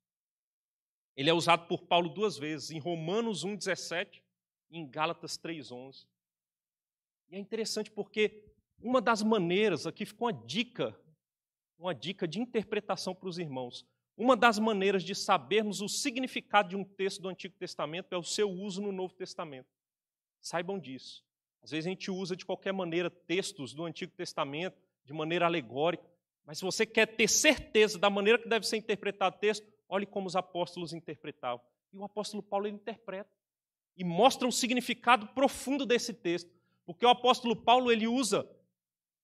Ele é usado por Paulo duas vezes, em Romanos 1,17 e em Gálatas 3,11. E é interessante porque uma das maneiras, aqui ficou uma dica, uma dica de interpretação para os irmãos. Uma das maneiras de sabermos o significado de um texto do Antigo Testamento é o seu uso no Novo Testamento. Saibam disso. Às vezes a gente usa de qualquer maneira textos do Antigo Testamento, de maneira alegórica, mas se você quer ter certeza da maneira que deve ser interpretado o texto, Olhe como os apóstolos interpretavam. E o apóstolo Paulo interpreta e mostra um significado profundo desse texto, porque o apóstolo Paulo ele usa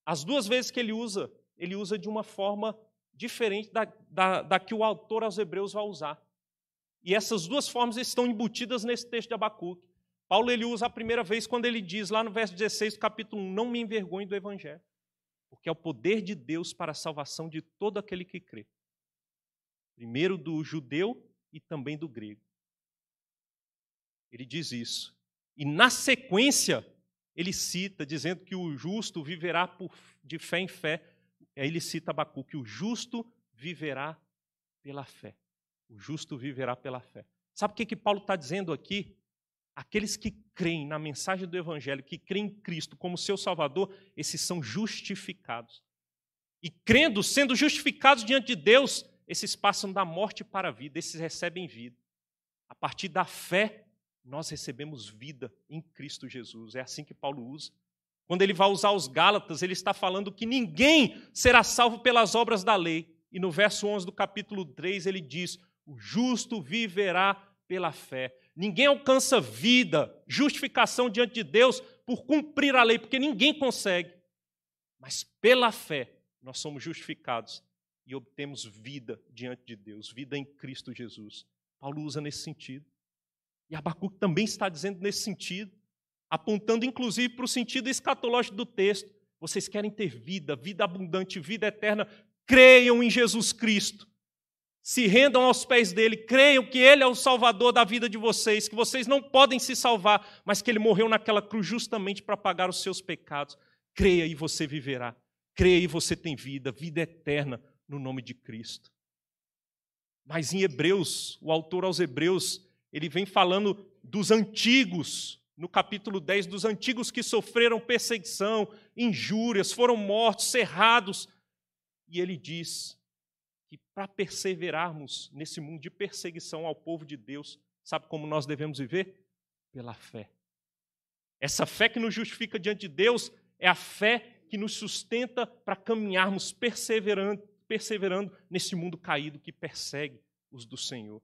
as duas vezes que ele usa, ele usa de uma forma diferente da, da, da que o autor aos Hebreus vai usar. E essas duas formas estão embutidas nesse texto de Abacuque. Paulo ele usa a primeira vez quando ele diz lá no verso 16 do capítulo 1, não me envergonhe do evangelho, porque é o poder de Deus para a salvação de todo aquele que crê, primeiro do judeu e também do grego. Ele diz isso. E na sequência, ele cita, dizendo que o justo viverá por, de fé em fé. Aí ele cita Abacu, que o justo viverá pela fé. O justo viverá pela fé. Sabe o que, que Paulo está dizendo aqui? Aqueles que creem na mensagem do Evangelho, que creem em Cristo como seu Salvador, esses são justificados. E crendo, sendo justificados diante de Deus, esses passam da morte para a vida, esses recebem vida. A partir da fé, nós recebemos vida em Cristo Jesus. É assim que Paulo usa. Quando ele vai usar os Gálatas, ele está falando que ninguém será salvo pelas obras da lei. E no verso 11 do capítulo 3, ele diz: O justo viverá pela fé. Ninguém alcança vida, justificação diante de Deus por cumprir a lei, porque ninguém consegue. Mas pela fé nós somos justificados e obtemos vida diante de Deus, vida em Cristo Jesus. Paulo usa nesse sentido. E Abacuque também está dizendo nesse sentido, apontando inclusive para o sentido escatológico do texto. Vocês querem ter vida, vida abundante, vida eterna, creiam em Jesus Cristo. Se rendam aos pés dele, creiam que ele é o salvador da vida de vocês, que vocês não podem se salvar, mas que ele morreu naquela cruz justamente para pagar os seus pecados. Creia e você viverá. Creia e você tem vida, vida eterna, no nome de Cristo. Mas em Hebreus, o autor aos Hebreus, ele vem falando dos antigos, no capítulo 10, dos antigos que sofreram perseguição, injúrias, foram mortos, cerrados. E ele diz que para perseverarmos nesse mundo de perseguição ao povo de Deus, sabe como nós devemos viver? Pela fé. Essa fé que nos justifica diante de Deus é a fé que nos sustenta para caminharmos perseverando, perseverando nesse mundo caído que persegue os do Senhor.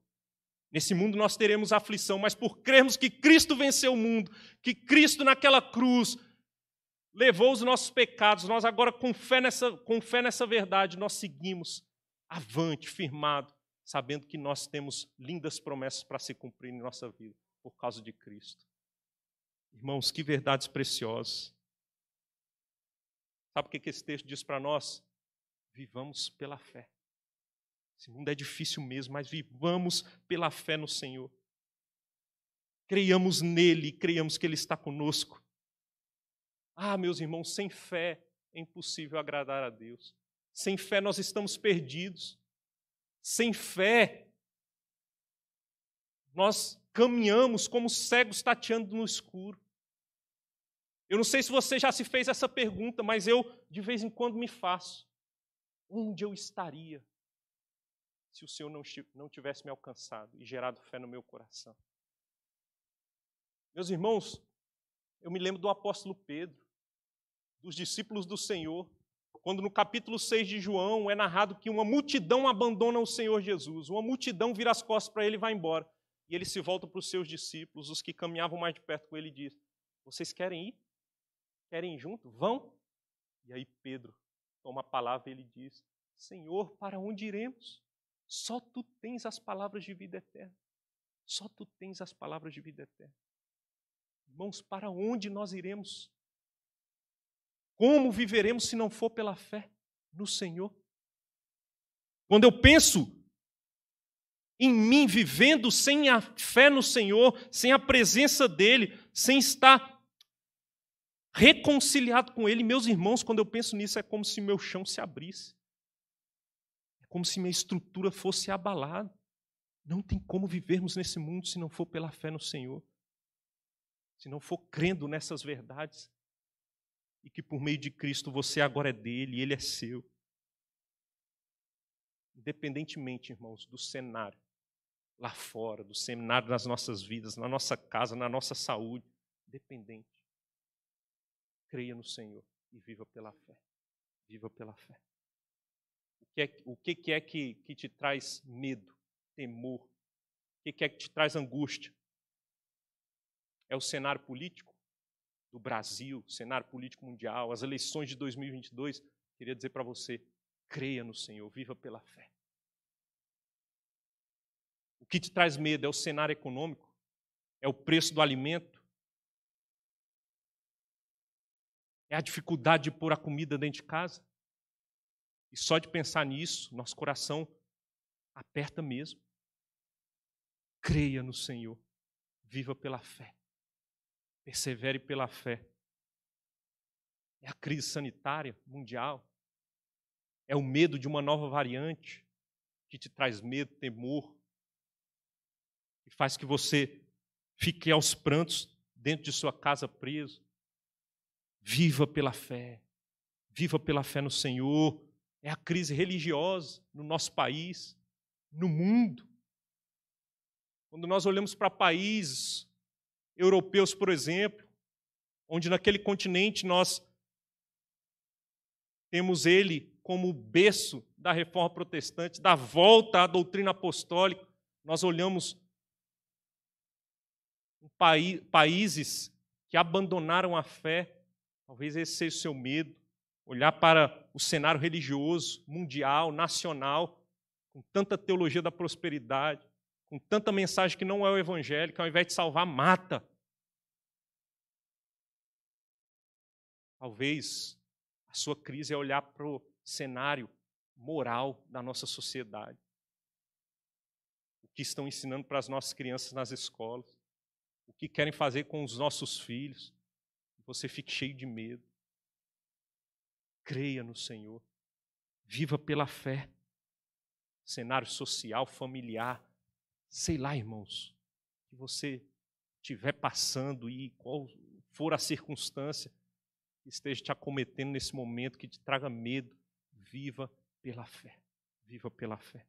Nesse mundo nós teremos aflição, mas por crermos que Cristo venceu o mundo, que Cristo naquela cruz levou os nossos pecados, nós agora com fé nessa, com fé nessa verdade, nós seguimos avante, firmado, sabendo que nós temos lindas promessas para se cumprir em nossa vida por causa de Cristo. Irmãos, que verdades preciosas. Sabe o que esse texto diz para nós? vivamos pela fé. Esse mundo é difícil mesmo, mas vivamos pela fé no Senhor. Creiamos nele, creiamos que ele está conosco. Ah, meus irmãos, sem fé é impossível agradar a Deus. Sem fé nós estamos perdidos. Sem fé nós caminhamos como cegos tateando no escuro. Eu não sei se você já se fez essa pergunta, mas eu de vez em quando me faço onde eu estaria se o Senhor não, tivesse me alcançado e gerado fé no meu coração? Meus irmãos, eu me lembro do apóstolo Pedro, dos discípulos do Senhor, quando no capítulo 6 de João é narrado que uma multidão abandona o Senhor Jesus, uma multidão vira as costas para ele e vai embora. E ele se volta para os seus discípulos, os que caminhavam mais de perto com ele, e diz: Vocês querem ir? Querem ir junto? Vão? E aí Pedro toma a palavra e ele diz: Senhor, para onde iremos? Só tu tens as palavras de vida eterna. Só tu tens as palavras de vida eterna. Irmãos, para onde nós iremos? Como viveremos se não for pela fé no Senhor? Quando eu penso em mim vivendo sem a fé no Senhor, sem a presença dEle, sem estar reconciliado com Ele. Meus irmãos, quando eu penso nisso, é como se meu chão se abrisse. É como se minha estrutura fosse abalada. Não tem como vivermos nesse mundo se não for pela fé no Senhor. Se não for crendo nessas verdades. E que por meio de Cristo você agora é dele, ele é seu. Independentemente, irmãos, do cenário lá fora, do cenário nas nossas vidas, na nossa casa, na nossa saúde, dependente creia no Senhor e viva pela fé. Viva pela fé. O que é, o que, é que, que te traz medo, temor? O que é que te traz angústia? É o cenário político do Brasil, cenário político mundial, as eleições de 2022? Queria dizer para você: creia no Senhor, viva pela fé. O que te traz medo é o cenário econômico, é o preço do alimento, É a dificuldade de pôr a comida dentro de casa. E só de pensar nisso, nosso coração aperta mesmo. Creia no Senhor. Viva pela fé. Persevere pela fé. É a crise sanitária mundial. É o medo de uma nova variante que te traz medo, temor, e faz que você fique aos prantos dentro de sua casa preso. Viva pela fé. Viva pela fé no Senhor. É a crise religiosa no nosso país, no mundo. Quando nós olhamos para países europeus, por exemplo, onde naquele continente nós temos ele como o berço da reforma protestante, da volta à doutrina apostólica, nós olhamos países que abandonaram a fé Talvez esse seja o seu medo, olhar para o cenário religioso, mundial, nacional, com tanta teologia da prosperidade, com tanta mensagem que não é o evangelho, que ao invés de salvar, mata. Talvez a sua crise é olhar para o cenário moral da nossa sociedade. O que estão ensinando para as nossas crianças nas escolas, o que querem fazer com os nossos filhos, você fique cheio de medo. Creia no Senhor. Viva pela fé. Cenário social, familiar, sei lá, irmãos, que você estiver passando e qual for a circunstância que esteja te acometendo nesse momento, que te traga medo, viva pela fé. Viva pela fé.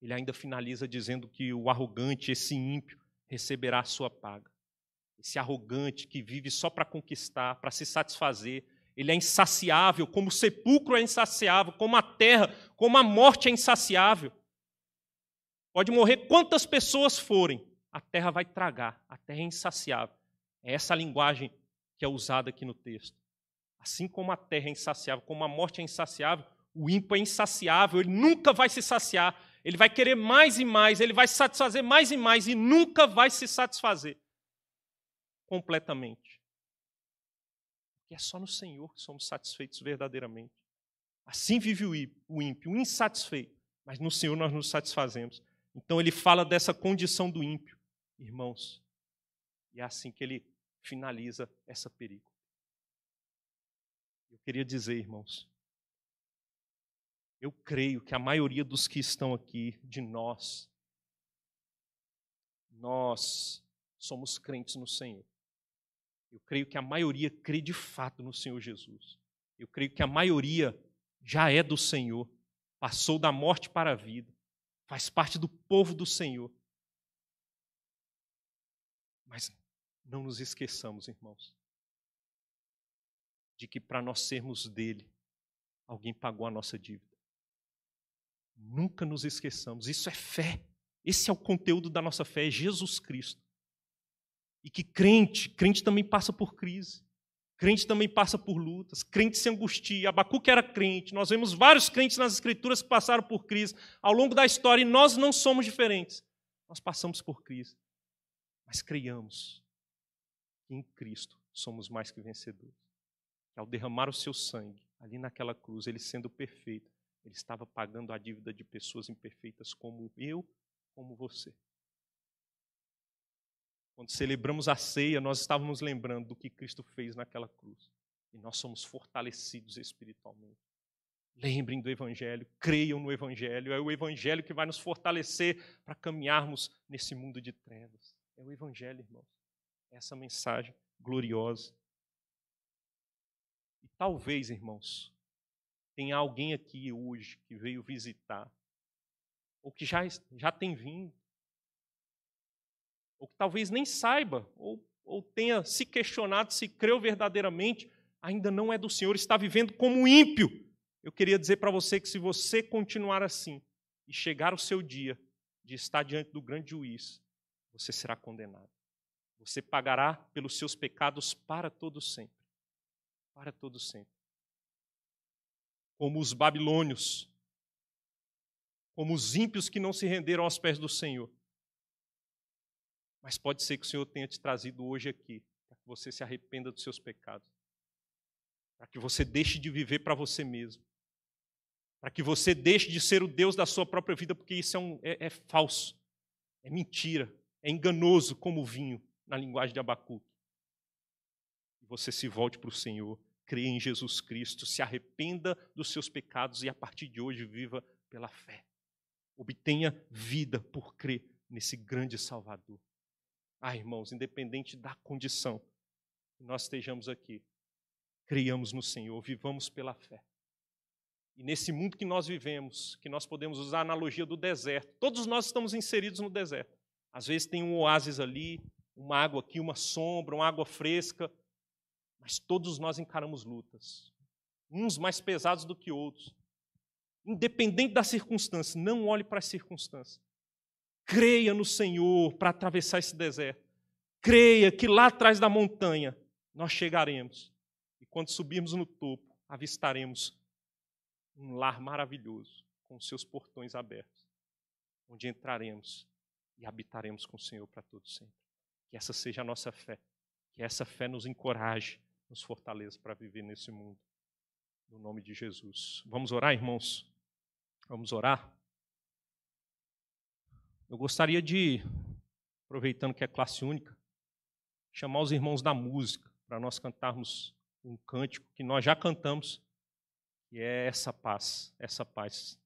Ele ainda finaliza dizendo que o arrogante, esse ímpio, receberá a sua paga esse arrogante que vive só para conquistar, para se satisfazer. Ele é insaciável, como o sepulcro é insaciável, como a terra, como a morte é insaciável. Pode morrer quantas pessoas forem, a terra vai tragar, a terra é insaciável. É essa a linguagem que é usada aqui no texto. Assim como a terra é insaciável, como a morte é insaciável, o ímpio é insaciável, ele nunca vai se saciar, ele vai querer mais e mais, ele vai satisfazer mais e mais e nunca vai se satisfazer completamente. Porque é só no Senhor que somos satisfeitos verdadeiramente. Assim vive o ímpio, o insatisfeito, mas no Senhor nós nos satisfazemos. Então ele fala dessa condição do ímpio, irmãos. E é assim que ele finaliza essa perícope. Eu queria dizer, irmãos, eu creio que a maioria dos que estão aqui, de nós, nós somos crentes no Senhor. Eu creio que a maioria crê de fato no Senhor Jesus. Eu creio que a maioria já é do Senhor, passou da morte para a vida, faz parte do povo do Senhor. Mas não nos esqueçamos, irmãos, de que para nós sermos dele, alguém pagou a nossa dívida. Nunca nos esqueçamos, isso é fé. Esse é o conteúdo da nossa fé, é Jesus Cristo. E que crente, crente também passa por crise. Crente também passa por lutas, crente se angustia. Abacuque era crente. Nós vemos vários crentes nas escrituras que passaram por crise ao longo da história e nós não somos diferentes. Nós passamos por crise. Mas creiamos que em Cristo somos mais que vencedores. Que ao derramar o seu sangue ali naquela cruz, ele sendo perfeito, ele estava pagando a dívida de pessoas imperfeitas como eu, como você. Quando celebramos a ceia, nós estávamos lembrando do que Cristo fez naquela cruz. E nós somos fortalecidos espiritualmente. Lembrem do Evangelho, creiam no Evangelho. É o Evangelho que vai nos fortalecer para caminharmos nesse mundo de trevas. É o Evangelho, irmãos. É essa mensagem gloriosa. E talvez, irmãos, tenha alguém aqui hoje que veio visitar, ou que já, já tem vindo, ou que talvez nem saiba, ou, ou tenha se questionado se creu verdadeiramente, ainda não é do Senhor, está vivendo como ímpio. Eu queria dizer para você que se você continuar assim e chegar o seu dia de estar diante do grande juiz, você será condenado. Você pagará pelos seus pecados para todo sempre. Para todo sempre. Como os babilônios, como os ímpios que não se renderam aos pés do Senhor. Mas pode ser que o Senhor tenha te trazido hoje aqui, para que você se arrependa dos seus pecados, para que você deixe de viver para você mesmo, para que você deixe de ser o Deus da sua própria vida, porque isso é, um, é, é falso, é mentira, é enganoso como o vinho, na linguagem de Abacuque. E você se volte para o Senhor, crê em Jesus Cristo, se arrependa dos seus pecados e a partir de hoje viva pela fé. Obtenha vida por crer nesse grande Salvador. Ah, irmãos, independente da condição que nós estejamos aqui, criamos no Senhor, vivamos pela fé. E nesse mundo que nós vivemos, que nós podemos usar a analogia do deserto, todos nós estamos inseridos no deserto. Às vezes tem um oásis ali, uma água aqui, uma sombra, uma água fresca, mas todos nós encaramos lutas, uns mais pesados do que outros. Independente da circunstância, não olhe para as circunstâncias, Creia no Senhor para atravessar esse deserto. Creia que lá atrás da montanha nós chegaremos. E quando subirmos no topo, avistaremos um lar maravilhoso, com seus portões abertos, onde entraremos e habitaremos com o Senhor para todo sempre. Que essa seja a nossa fé. Que essa fé nos encoraje, nos fortaleça para viver nesse mundo. No nome de Jesus. Vamos orar, irmãos? Vamos orar? Eu gostaria de, aproveitando que é classe única, chamar os irmãos da música para nós cantarmos um cântico que nós já cantamos, que é essa paz, essa paz.